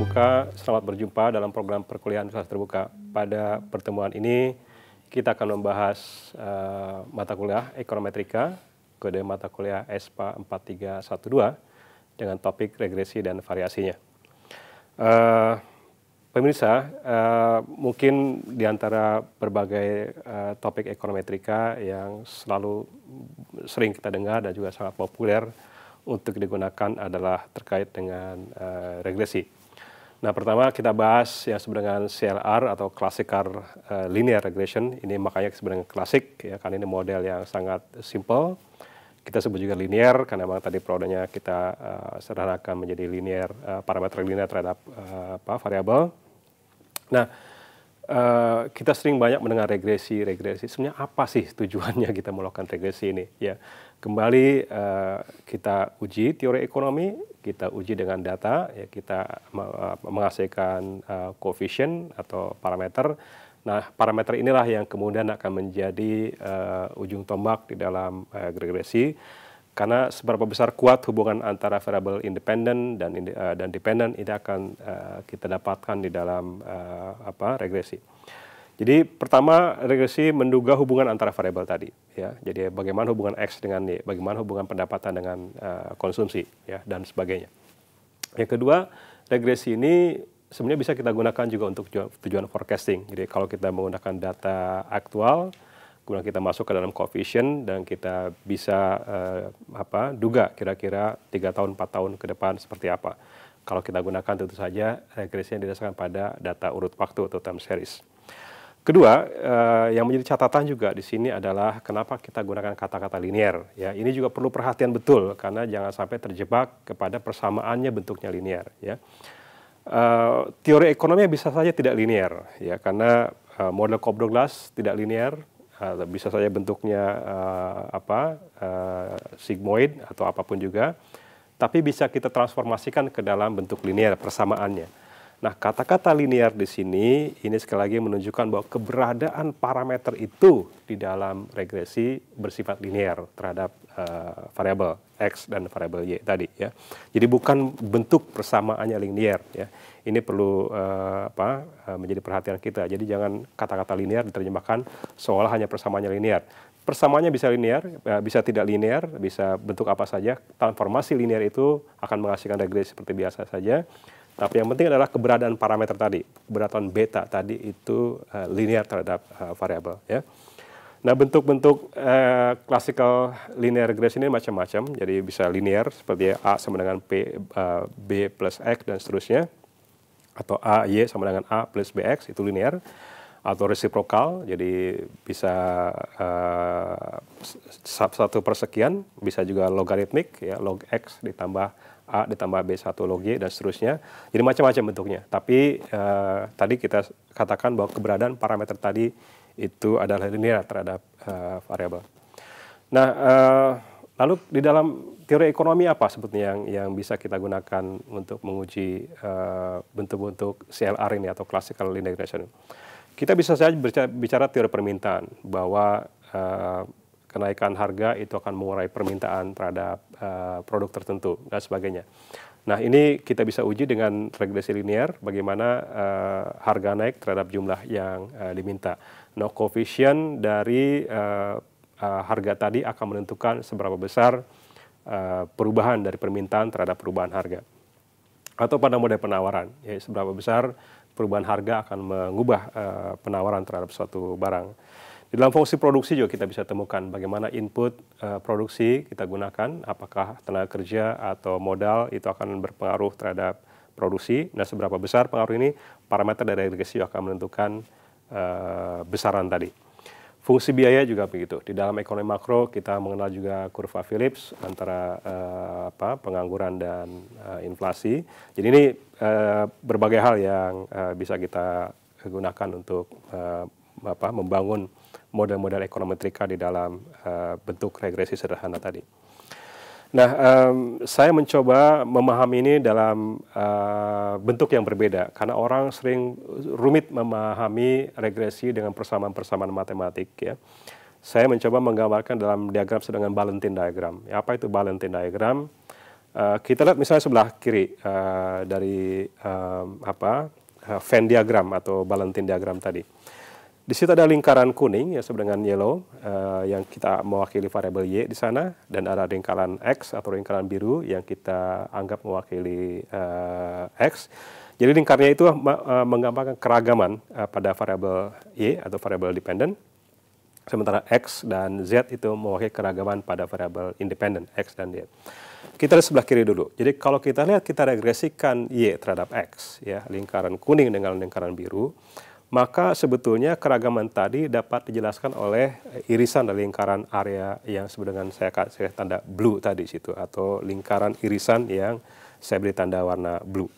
Terbuka, selamat berjumpa dalam program perkuliahan Universitas Terbuka. Pada pertemuan ini kita akan membahas uh, mata kuliah ekonometrika, kode mata kuliah ESPA 4312 dengan topik regresi dan variasinya. Uh, pemirsa, uh, mungkin di antara berbagai uh, topik ekonometrika yang selalu sering kita dengar dan juga sangat populer untuk digunakan adalah terkait dengan uh, regresi Nah, pertama kita bahas ya sebenarnya CLR atau Classic Car uh, Linear Regression. Ini makanya sebenarnya klasik ya karena ini model yang sangat simple. Kita sebut juga linear karena memang tadi produknya kita uh, sederhanakan menjadi linear uh, parameter linear terhadap uh, apa variabel. Nah, uh, kita sering banyak mendengar regresi, regresi. Sebenarnya apa sih tujuannya kita melakukan regresi ini? Ya, kembali uh, kita uji teori ekonomi, kita uji dengan data, ya kita eh, menghasilkan uh, eh, coefficient atau parameter. Nah, parameter inilah yang kemudian akan menjadi uh, ujung tombak di dalam uh, regresi karena seberapa besar kuat hubungan antara variabel independen dan uh, dan dependen itu akan uh, kita dapatkan di dalam uh, apa regresi. Jadi pertama regresi menduga hubungan antara variabel tadi, ya. Jadi bagaimana hubungan x dengan y, bagaimana hubungan pendapatan dengan uh, konsumsi, ya, dan sebagainya. Yang kedua, regresi ini sebenarnya bisa kita gunakan juga untuk tujuan forecasting. Jadi kalau kita menggunakan data aktual, kemudian kita masuk ke dalam coefficient dan kita bisa uh, apa duga kira-kira tiga -kira tahun, 4 tahun ke depan seperti apa. Kalau kita gunakan tentu saja regresi yang didasarkan pada data urut waktu atau time series. Kedua, eh, yang menjadi catatan juga di sini adalah kenapa kita gunakan kata-kata linear? Ya, ini juga perlu perhatian betul karena jangan sampai terjebak kepada persamaannya bentuknya linear. Ya, eh, teori ekonomi bisa saja tidak linear, ya, karena eh, model Cobb Douglas tidak linear, eh, bisa saja bentuknya eh, apa eh, sigmoid atau apapun juga, tapi bisa kita transformasikan ke dalam bentuk linear persamaannya. Nah, kata-kata linear di sini ini sekali lagi menunjukkan bahwa keberadaan parameter itu di dalam regresi bersifat linear terhadap uh, variabel x dan variabel y tadi ya. Jadi bukan bentuk persamaannya linear ya. Ini perlu uh, apa uh, menjadi perhatian kita. Jadi jangan kata-kata linear diterjemahkan seolah hanya persamaannya linear. Persamaannya bisa linear, bisa tidak linear, bisa bentuk apa saja. Transformasi linear itu akan menghasilkan regresi seperti biasa saja tapi yang penting adalah keberadaan parameter tadi, keberadaan beta tadi itu uh, linear terhadap uh, variabel. Ya. Nah bentuk-bentuk uh, classical linear regression ini macam-macam, jadi bisa linear seperti A sama dengan P, uh, B plus X dan seterusnya, atau A, Y sama dengan A plus BX itu linear, atau reciprocal, jadi bisa uh, satu persekian, bisa juga logaritmik, ya log x ditambah A ditambah B1 log Y dan seterusnya. Jadi macam-macam bentuknya. Tapi uh, tadi kita katakan bahwa keberadaan parameter tadi itu adalah linear terhadap uh, variabel. Nah, uh, lalu di dalam teori ekonomi apa sebetulnya yang yang bisa kita gunakan untuk menguji bentuk-bentuk uh, CLR ini atau classical linear regression? Kita bisa saja bicara, teori permintaan bahwa uh, kenaikan harga itu akan mengurai permintaan terhadap uh, produk tertentu dan sebagainya. Nah ini kita bisa uji dengan regresi linear bagaimana uh, harga naik terhadap jumlah yang uh, diminta. No nah, coefficient dari uh, uh, harga tadi akan menentukan seberapa besar uh, perubahan dari permintaan terhadap perubahan harga. Atau pada model penawaran, ya seberapa besar perubahan harga akan mengubah uh, penawaran terhadap suatu barang. Di dalam fungsi produksi juga kita bisa temukan bagaimana input uh, produksi kita gunakan, apakah tenaga kerja atau modal itu akan berpengaruh terhadap produksi. Nah, seberapa besar pengaruh ini, parameter dari regresi akan menentukan uh, besaran tadi. Fungsi biaya juga begitu. Di dalam ekonomi makro kita mengenal juga kurva Phillips antara uh, apa, pengangguran dan uh, inflasi. Jadi ini uh, berbagai hal yang uh, bisa kita gunakan untuk uh, apa, membangun model-model ekonometrika di dalam uh, bentuk regresi sederhana tadi. Nah, um, saya mencoba memahami ini dalam uh, bentuk yang berbeda karena orang sering rumit memahami regresi dengan persamaan-persamaan matematik ya. Saya mencoba menggambarkan dalam diagram dengan Ballantyne diagram. Ya, apa itu Ballantyne diagram? Uh, kita lihat misalnya sebelah kiri uh, dari uh, apa Venn diagram atau Ballantyne diagram tadi. Di situ ada lingkaran kuning ya sebenarnya yellow uh, yang kita mewakili variabel y di sana dan ada lingkaran x atau lingkaran biru yang kita anggap mewakili uh, x. Jadi lingkarnya itu uh, menggambarkan keragaman uh, pada variabel y atau variabel dependent. Sementara x dan z itu mewakili keragaman pada variabel independent x dan y. Kita lihat sebelah kiri dulu. Jadi kalau kita lihat kita regresikan y terhadap x ya, lingkaran kuning dengan lingkaran biru maka sebetulnya keragaman tadi dapat dijelaskan oleh irisan dari lingkaran area yang sebut dengan saya kasih tanda blue tadi situ atau lingkaran irisan yang saya beri tanda warna blue.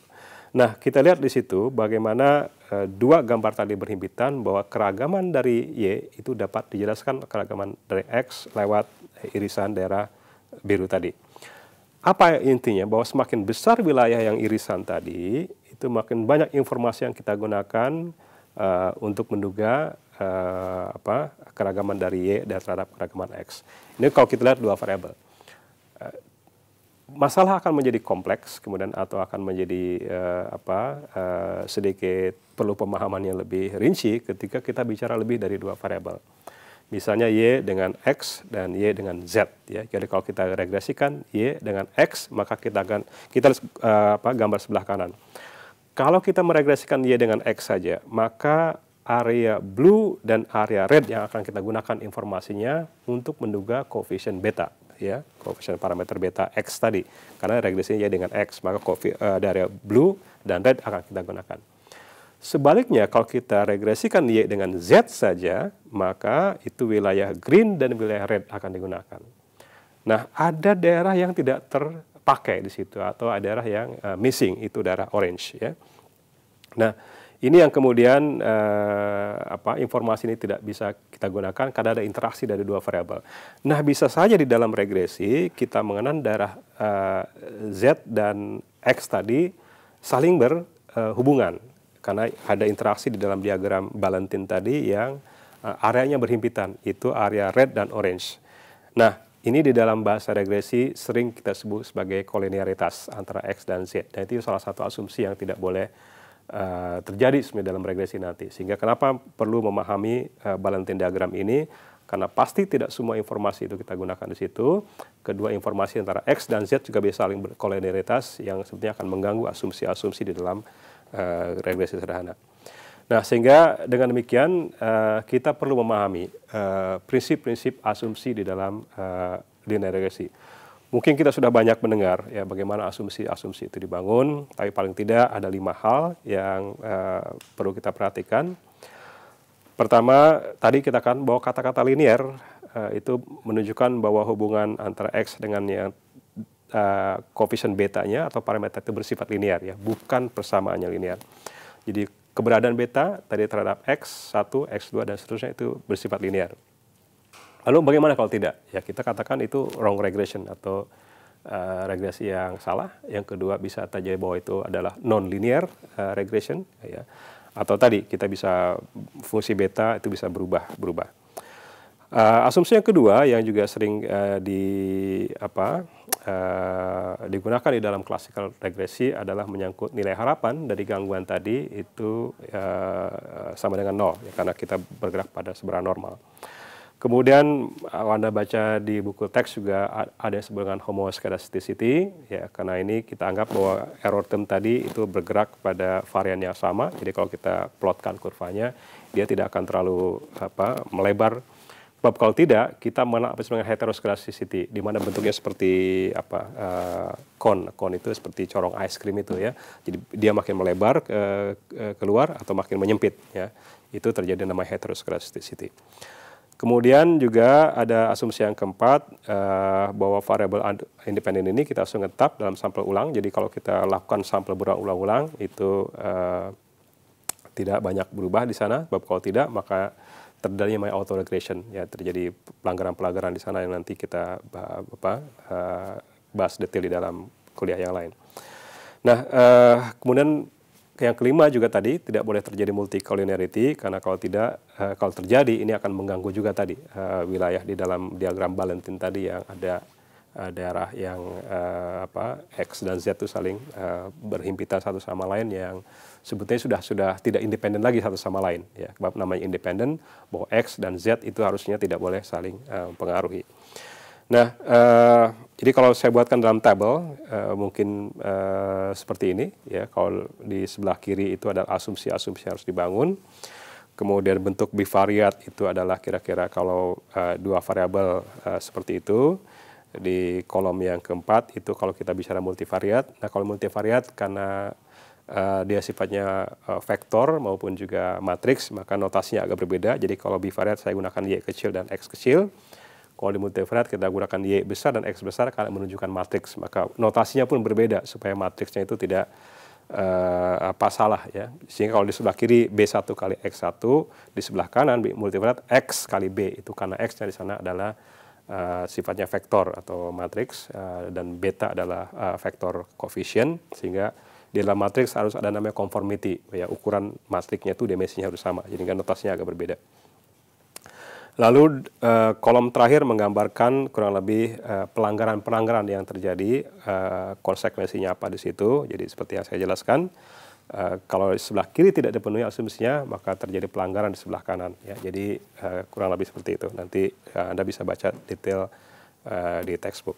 Nah, kita lihat di situ bagaimana e, dua gambar tadi berhimpitan bahwa keragaman dari Y itu dapat dijelaskan keragaman dari X lewat irisan daerah biru tadi. Apa intinya? Bahwa semakin besar wilayah yang irisan tadi, itu makin banyak informasi yang kita gunakan uh, untuk menduga uh, apa keragaman dari Y dan terhadap keragaman X. Ini kalau kita lihat dua variabel. Eh, masalah akan menjadi kompleks kemudian atau akan menjadi uh, apa uh, sedikit perlu pemahaman yang lebih rinci ketika kita bicara lebih dari dua variabel. Misalnya Y dengan X dan Y dengan Z ya. Jadi kalau kita regresikan Y dengan X maka kita akan kita uh, apa gambar sebelah kanan. Kalau kita meregresikan Y dengan X saja, maka area blue dan area red yang akan kita gunakan informasinya untuk menduga koefisien beta ya koefisien parameter beta x tadi karena regresinya ya dengan x maka uh, area blue dan red akan kita gunakan sebaliknya kalau kita regresikan y dengan z saja maka itu wilayah green dan wilayah red akan digunakan nah ada daerah yang tidak ter pakai di situ atau darah yang uh, missing itu darah orange ya. Nah, ini yang kemudian uh, apa informasi ini tidak bisa kita gunakan karena ada interaksi dari dua variabel. Nah, bisa saja di dalam regresi kita mengenal darah uh, eh, Z dan X tadi saling berhubungan uh, karena ada interaksi di dalam diagram Balantin tadi yang uh, areanya berhimpitan, itu area red dan orange. Nah, ini di dalam bahasa regresi sering kita sebut sebagai kolonialitas antara X dan Z. Dan itu salah satu asumsi yang tidak boleh uh, terjadi sebenarnya dalam regresi nanti. Sehingga kenapa perlu memahami uh, eh, Ballantine diagram ini? Karena pasti tidak semua informasi itu kita gunakan di situ. Kedua, informasi antara X dan Z juga bisa saling berkolinearitas yang sebetulnya akan mengganggu asumsi-asumsi di dalam uh, regresi sederhana. Nah, sehingga dengan demikian uh, kita perlu memahami eh, prinsip-prinsip uh, asumsi di dalam uh, eh, linear regresi. Mungkin kita sudah banyak mendengar ya bagaimana asumsi-asumsi itu dibangun, tapi paling tidak ada lima hal yang uh, perlu kita perhatikan. Pertama, tadi kita kan bahwa kata-kata linear uh, itu menunjukkan bahwa hubungan antara x dengan yang uh, koefisien betanya atau parameter itu bersifat linear ya, bukan persamaannya linear Jadi keberadaan beta tadi terhadap X, 1, X2, dan seterusnya itu bersifat linear. Lalu bagaimana kalau tidak? Ya kita katakan itu wrong regression atau uh, regresi yang salah. Yang kedua bisa saja bahwa itu adalah non-linear uh, regression. Ya. Atau tadi kita bisa fungsi beta itu bisa berubah-berubah. Uh, asumsi yang kedua yang juga sering uh, di apa uh, digunakan di dalam klasikal regresi adalah menyangkut nilai harapan dari gangguan tadi itu uh, sama dengan nol ya, karena kita bergerak pada seberang normal. Kemudian kalau Anda baca di buku teks juga ada yang homo dengan ya karena ini kita anggap bahwa error term tadi itu bergerak pada varian yang sama. Jadi kalau kita plotkan kurvanya dia tidak akan terlalu apa melebar Sebab kalau tidak, kita mana apa sebenarnya heteroscedasticity, di mana bentuknya seperti apa uh, eh, kon, kon itu seperti corong ice cream itu ya. Jadi dia makin melebar uh, keluar atau makin menyempit ya. Itu terjadi nama heteroscedasticity. Kemudian juga ada asumsi yang keempat uh, bahwa variabel independen ini kita langsung tetap dalam sampel ulang. Jadi kalau kita lakukan sampel berulang-ulang itu uh, tidak banyak berubah di sana. Sebab kalau tidak maka terjadinya my auto regression ya terjadi pelanggaran-pelanggaran di sana yang nanti kita apa eh, bahas detail di dalam kuliah yang lain. Nah, uh, kemudian yang kelima juga tadi tidak boleh terjadi multicollinearity karena kalau tidak uh, kalau terjadi ini akan mengganggu juga tadi uh, wilayah di dalam diagram Balentin tadi yang ada Eh, daerah yang uh, apa X dan Z itu saling uh, berhimpitan satu sama lain yang sebetulnya sudah sudah tidak independen lagi satu sama lain ya sebab namanya independen bahwa X dan Z itu harusnya tidak boleh saling uh, pengaruhi. Nah, uh, jadi kalau saya buatkan dalam tabel uh, mungkin uh, seperti ini ya kalau di sebelah kiri itu ada asumsi-asumsi harus dibangun. Kemudian bentuk bivariat itu adalah kira-kira kalau uh, dua variabel uh, seperti itu di kolom yang keempat itu kalau kita bicara multivariat. Nah kalau multivariat karena uh, dia sifatnya uh, vektor maupun juga matriks maka notasinya agak berbeda. Jadi kalau bivariat saya gunakan y kecil dan x kecil. Kalau di multivariat kita gunakan y besar dan x besar karena menunjukkan matriks maka notasinya pun berbeda supaya matriksnya itu tidak uh, apa salah ya. Sehingga kalau di sebelah kiri B1 kali X1, di sebelah kanan multivariat X kali B itu karena X-nya di sana adalah Eh, sifatnya vektor atau matriks uh, eh, dan beta adalah uh, vektor coefficient sehingga di dalam matriks harus ada namanya conformity ya ukuran matriksnya itu dimensinya harus sama jadi kan notasinya agak berbeda. Lalu uh, kolom terakhir menggambarkan kurang lebih pelanggaran-pelanggaran uh, yang terjadi, uh, konsekuensinya apa di situ. Jadi seperti yang saya jelaskan, Uh, kalau sebelah kiri tidak dipenuhi asumsinya, maka terjadi pelanggaran di sebelah kanan. Ya, jadi uh, kurang lebih seperti itu. Nanti uh, Anda bisa baca detail uh, di textbook.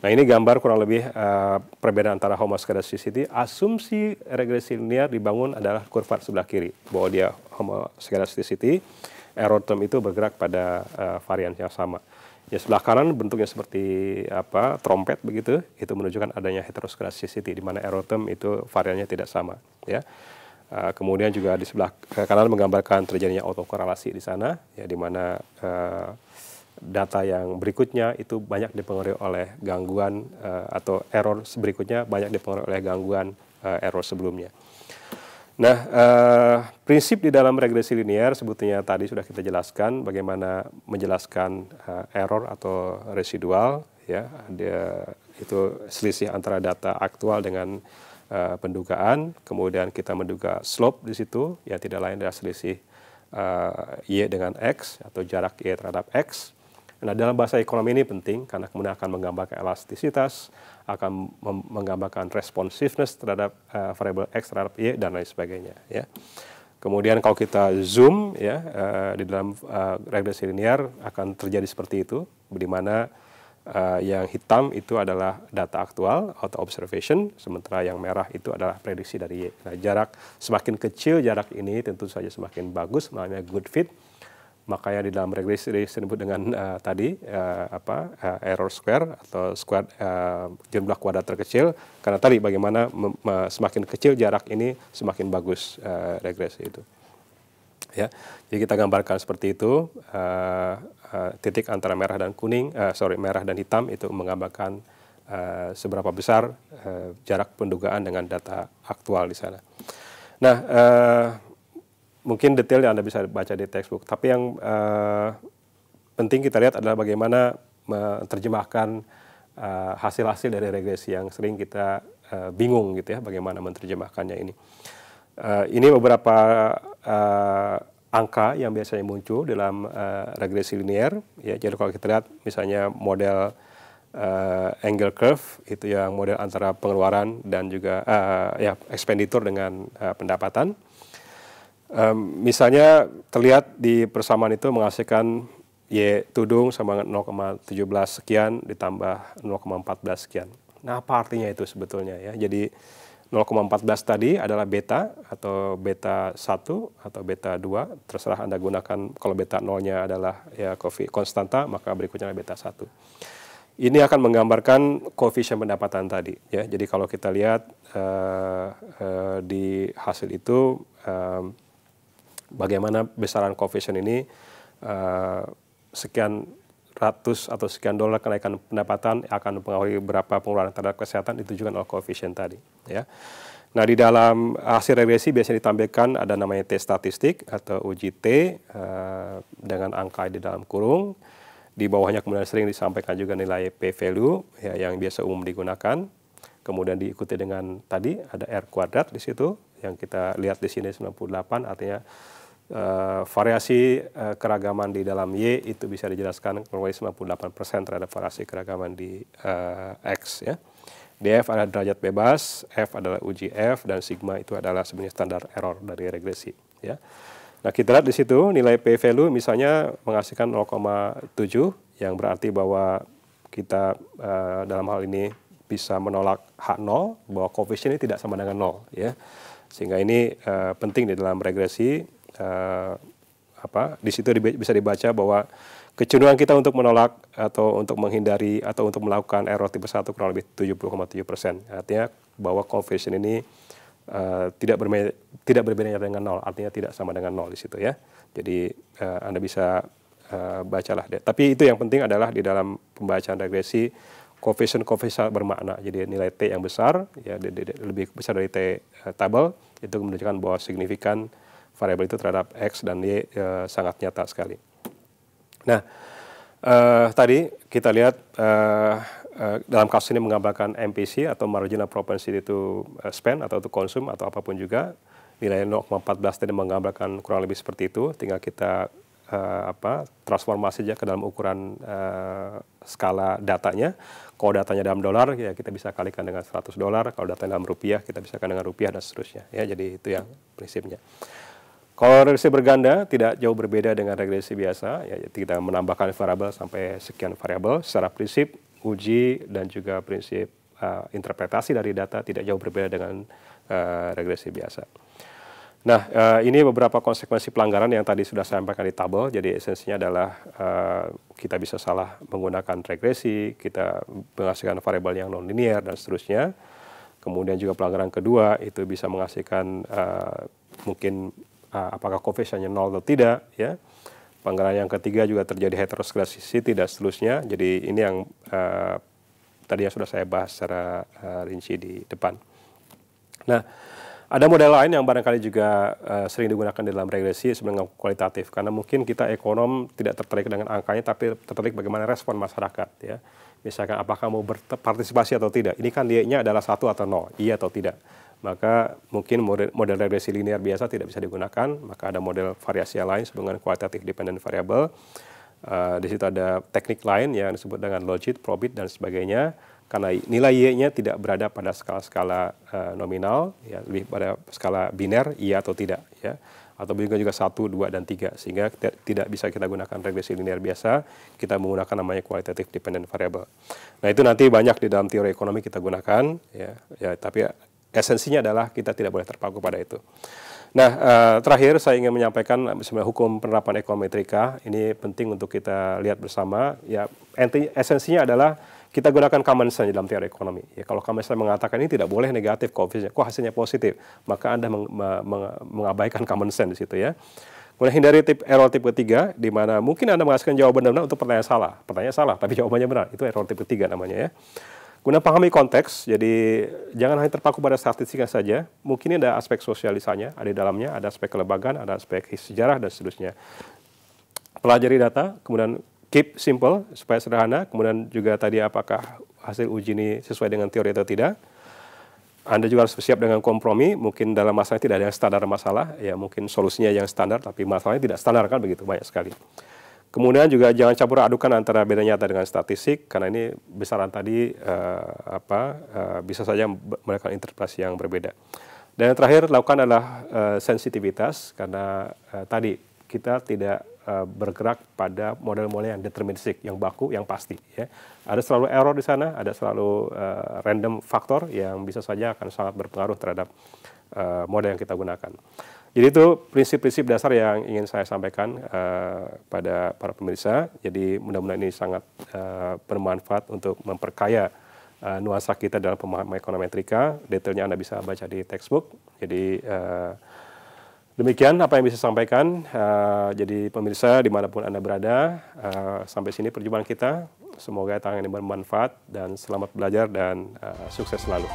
Nah ini gambar kurang lebih uh, perbedaan antara homoskedasticity. Asumsi regresi linear dibangun adalah kurva sebelah kiri, bahwa dia homoskedasticity. Error term itu bergerak pada uh, varian yang sama ya sebelah kanan bentuknya seperti apa trompet begitu itu menunjukkan adanya heteroskedasticity di mana erotem itu variannya tidak sama ya ah, kemudian juga di sebelah kanan menggambarkan terjadinya autokorelasi di sana ya di mana uh, data yang berikutnya itu banyak dipengaruhi oleh gangguan uh, atau error berikutnya banyak dipengaruhi oleh gangguan uh, error sebelumnya Nah, eh, prinsip di dalam regresi linear sebetulnya tadi sudah kita jelaskan bagaimana menjelaskan eh, error atau residual, ya, dia, itu selisih antara data aktual dengan eh, pendugaan. Kemudian kita menduga slope di situ, ya tidak lain adalah selisih eh, y dengan x atau jarak y terhadap x. Nah, dalam bahasa ekonomi ini penting karena kemudian akan menggambarkan elastisitas, akan menggambarkan responsiveness terhadap uh, variable x terhadap y dan lain sebagainya. Ya. Kemudian kalau kita zoom ya uh, di dalam uh, eh, regresi linear akan terjadi seperti itu, di mana uh, yang hitam itu adalah data aktual atau observation, sementara yang merah itu adalah prediksi dari y. Nah, jarak semakin kecil jarak ini tentu saja semakin bagus, namanya good fit makanya di dalam regresi disebut dengan uh, tadi uh, apa uh, error square atau square uh, jumlah kuadrat terkecil karena tadi bagaimana semakin kecil jarak ini semakin bagus uh, regresi itu ya jadi kita gambarkan seperti itu uh, uh, titik antara merah dan kuning uh, sorry merah dan hitam itu menggambarkan uh, seberapa besar uh, jarak pendugaan dengan data aktual di sana nah uh, mungkin detail yang Anda bisa baca di textbook. Tapi yang uh, penting kita lihat adalah bagaimana menerjemahkan eh, hasil-hasil uh, dari regresi yang sering kita uh, bingung gitu ya bagaimana menerjemahkannya ini. Uh, ini beberapa uh, angka yang biasanya muncul dalam uh, regresi linier. Ya, jadi kalau kita lihat misalnya model uh, angle curve itu yang model antara pengeluaran dan juga uh, ya expenditure dengan uh, pendapatan. Um, misalnya terlihat di persamaan itu menghasilkan Y tudung sama 0,17 sekian ditambah 0,14 sekian. Nah apa artinya itu sebetulnya ya? Jadi 0,14 tadi adalah beta atau beta 1 atau beta 2. Terserah Anda gunakan kalau beta 0-nya adalah ya konstanta maka berikutnya adalah beta 1 ini akan menggambarkan koefisien pendapatan tadi ya jadi kalau kita lihat uh, uh, di hasil itu uh, bagaimana besaran koefisien ini uh, sekian ratus atau sekian dolar kenaikan pendapatan akan mempengaruhi berapa pengeluaran terhadap kesehatan ditujukan oleh koefisien tadi ya. Nah, di dalam hasil regresi biasanya ditampilkan ada namanya T statistik atau uji T uh, dengan angka di dalam kurung. Di bawahnya kemudian sering disampaikan juga nilai P value ya, yang biasa umum digunakan. Kemudian diikuti dengan tadi ada R kuadrat di situ yang kita lihat di sini 98 artinya Uh, variasi uh, keragaman di dalam Y itu bisa dijelaskan kurang lebih 98% terhadap variasi keragaman di uh, X ya. DF adalah derajat bebas, F adalah uji F dan sigma itu adalah sebenarnya standar error dari regresi ya. Nah, kita lihat di situ nilai p value misalnya menghasilkan 0,7 yang berarti bahwa kita uh, dalam hal ini bisa menolak H0 bahwa koefisien ini tidak sama dengan 0 ya. Sehingga ini uh, penting di dalam regresi uh, apa di situ bisa dibaca bahwa kecenderungan kita untuk menolak atau untuk menghindari atau untuk melakukan error tipe 1 kurang lebih 70,7 persen. Artinya bahwa confession ini uh, tidak berbeda tidak berbeda dengan nol, artinya tidak sama dengan nol di situ ya. Jadi uh, Anda bisa uh, bacalah deh. Tapi itu yang penting adalah di dalam pembacaan regresi confession confession bermakna. Jadi nilai T yang besar ya lebih besar dari T uh, tabel itu menunjukkan bahwa signifikan variabel itu terhadap X dan Y uh, sangat nyata sekali. Nah, uh, tadi kita lihat uh, uh, dalam kasus ini menggambarkan MPC atau marginal propensity to spend atau to consume atau apapun juga nilai 0,14 tadi menggambarkan kurang lebih seperti itu. Tinggal kita uh, apa transformasi aja ke dalam ukuran uh, skala datanya. Kalau datanya dalam dolar ya kita bisa kalikan dengan 100 dolar, kalau datanya dalam rupiah kita bisa kalikan dengan rupiah dan seterusnya. Ya jadi itu yang prinsipnya. Kalau regresi berganda tidak jauh berbeda dengan regresi biasa, ya kita menambahkan variabel sampai sekian variabel secara prinsip uji dan juga prinsip uh, interpretasi dari data tidak jauh berbeda dengan uh, regresi biasa. Nah, uh, ini beberapa konsekuensi pelanggaran yang tadi sudah saya sampaikan di tabel. Jadi esensinya adalah uh, kita bisa salah menggunakan regresi, kita menghasilkan variabel yang nonlinier dan seterusnya. Kemudian juga pelanggaran kedua itu bisa menghasilkan uh, mungkin Ah, apakah COVID hanya nol atau tidak ya penggerak yang ketiga juga terjadi heteroskedasticity dan seterusnya jadi ini yang uh, tadi yang sudah saya bahas secara uh, rinci di depan nah ada model lain yang barangkali juga uh, sering digunakan dalam regresi sebenarnya kualitatif karena mungkin kita ekonom tidak tertarik dengan angkanya tapi tertarik bagaimana respon masyarakat ya misalkan apakah mau berpartisipasi atau tidak ini kan dia nya adalah satu atau nol iya atau tidak maka mungkin model regresi linear biasa tidak bisa digunakan, maka ada model variasi lain dengan quantitative dependent variable. Uh, di situ ada teknik lain yang disebut dengan logit, probit, dan sebagainya. Karena nilai Y-nya tidak berada pada skala-skala uh, nominal, ya, lebih pada skala biner, iya atau tidak. Ya. Atau juga juga 1, 2, dan 3. Sehingga tidak bisa kita gunakan regresi linear biasa, kita menggunakan namanya kualitatif dependent variable. Nah itu nanti banyak di dalam teori ekonomi kita gunakan, ya, ya tapi esensinya adalah kita tidak boleh terpaku pada itu. Nah, eh, terakhir saya ingin menyampaikan eh, sebenarnya hukum penerapan ekonometrika ini penting untuk kita lihat bersama. Ya, esensinya adalah kita gunakan common sense dalam teori ekonomi. Ya, kalau common sense mengatakan ini tidak boleh negatif koefisiennya, kok hasilnya positif, maka Anda meng, meng, mengabaikan common sense di situ ya. Kemudian hindari tip, error tipe ketiga, di mana mungkin Anda menghasilkan jawaban benar untuk pertanyaan salah. Pertanyaan salah, tapi jawabannya benar. Itu error tipe ketiga namanya ya. Guna pahami konteks, jadi jangan hanya terpaku pada statistika saja. Mungkin ada aspek sosialisanya, ada di dalamnya, ada aspek kelembagaan, ada aspek sejarah dan seterusnya. Pelajari data, kemudian keep simple supaya sederhana, kemudian juga tadi apakah hasil uji ini sesuai dengan teori atau tidak. Anda juga harus bersiap dengan kompromi, mungkin dalam masalah tidak ada yang standar masalah, ya mungkin solusinya yang standar, tapi masalahnya tidak standar kan begitu, banyak sekali. Kemudian juga jangan campur adukan antara beda nyata dengan statistik karena ini besaran tadi uh, apa uh, bisa saja melakukan interpretasi yang berbeda. Dan yang terakhir lakukan adalah uh, sensitivitas karena uh, tadi kita tidak uh, bergerak pada model-model yang deterministik, yang baku, yang pasti. Ya. Ada selalu error di sana, ada selalu uh, random faktor yang bisa saja akan sangat berpengaruh terhadap uh, model yang kita gunakan. Jadi itu prinsip-prinsip dasar yang ingin saya sampaikan uh, pada para pemirsa. Jadi mudah-mudahan ini sangat uh, bermanfaat untuk memperkaya uh, nuansa kita dalam pemahaman ekonometrika. Detailnya Anda bisa baca di textbook. Jadi uh, demikian apa yang bisa sampaikan. Uh, jadi pemirsa dimanapun Anda berada, uh, sampai sini perjumpaan kita. Semoga tangan ini bermanfaat dan selamat belajar dan uh, sukses selalu.